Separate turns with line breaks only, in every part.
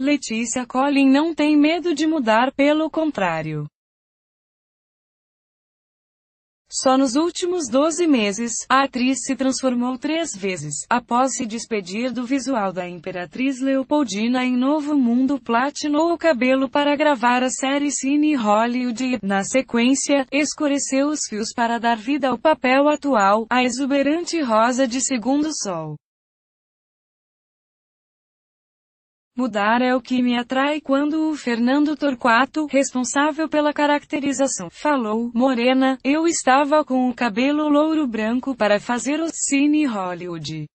Letícia Collin não tem medo de mudar, pelo contrário. Só nos últimos 12 meses, a atriz se transformou três vezes, após se despedir do visual da Imperatriz Leopoldina em Novo Mundo platinou o cabelo para gravar a série Cine Hollywood e, na sequência, escureceu os fios para dar vida ao papel atual, a exuberante rosa de Segundo Sol. Mudar é o que me atrai quando o Fernando Torquato, responsável pela caracterização, falou, Morena, eu estava com o cabelo louro branco para fazer o Cine Hollywood.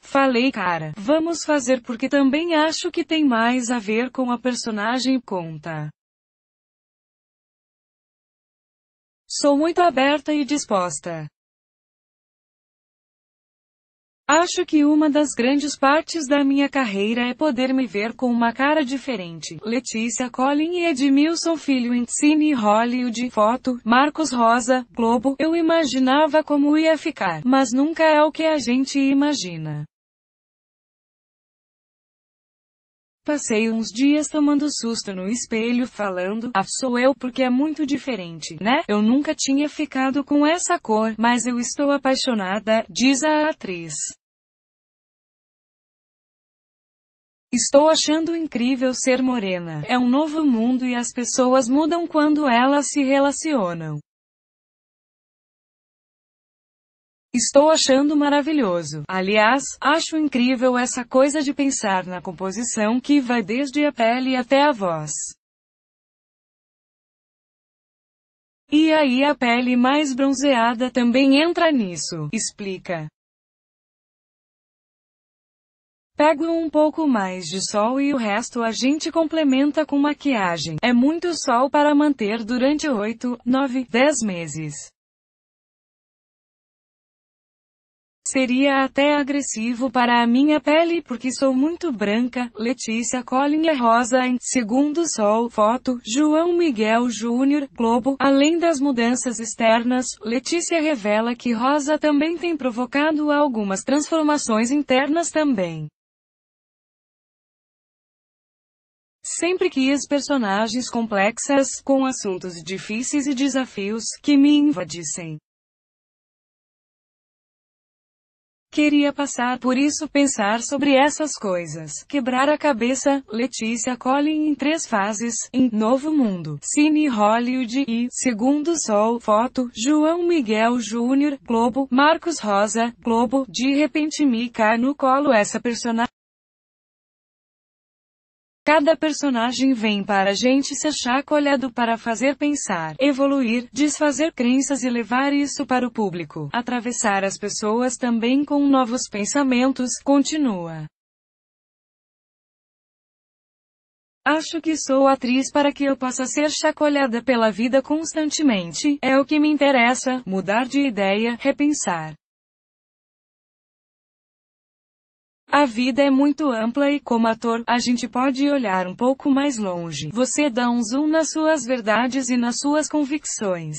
Falei cara, vamos fazer porque também acho que tem mais a ver com a personagem conta. Sou muito aberta e disposta. Acho que uma das grandes partes da minha carreira é poder me ver com uma cara diferente. Letícia Collin e Edmilson Filho em Cine Hollywood. Foto, Marcos Rosa, Globo. Eu imaginava como ia ficar, mas nunca é o que a gente imagina. Passei uns dias tomando susto no espelho falando, ah, sou eu porque é muito diferente, né? Eu nunca tinha ficado com essa cor, mas eu estou apaixonada, diz a atriz. Estou achando incrível ser morena. É um novo mundo e as pessoas mudam quando elas se relacionam. Estou achando maravilhoso. Aliás, acho incrível essa coisa de pensar na composição que vai desde a pele até a voz. E aí a pele mais bronzeada também entra nisso, explica. Pego um pouco mais de sol e o resto a gente complementa com maquiagem. É muito sol para manter durante 8, 9, 10 meses. Seria até agressivo para a minha pele porque sou muito branca. Letícia é Rosa em Segundo Sol. Foto: João Miguel Júnior. Globo. Além das mudanças externas, Letícia revela que Rosa também tem provocado algumas transformações internas também. Sempre quis personagens complexas, com assuntos difíceis e desafios que me invadissem. Queria passar por isso, pensar sobre essas coisas, quebrar a cabeça. Letícia Collin em três fases, em Novo Mundo, Cine Hollywood e Segundo Sol, foto, João Miguel Júnior, Globo, Marcos Rosa, Globo, de repente me cai no colo essa personagem. Cada personagem vem para a gente ser chacoalhado para fazer pensar, evoluir, desfazer crenças e levar isso para o público. Atravessar as pessoas também com novos pensamentos, continua. Acho que sou atriz para que eu possa ser chacoalhada pela vida constantemente. É o que me interessa, mudar de ideia, repensar. A vida é muito ampla e como ator, a gente pode olhar um pouco mais longe. Você dá um zoom nas suas verdades e nas suas convicções.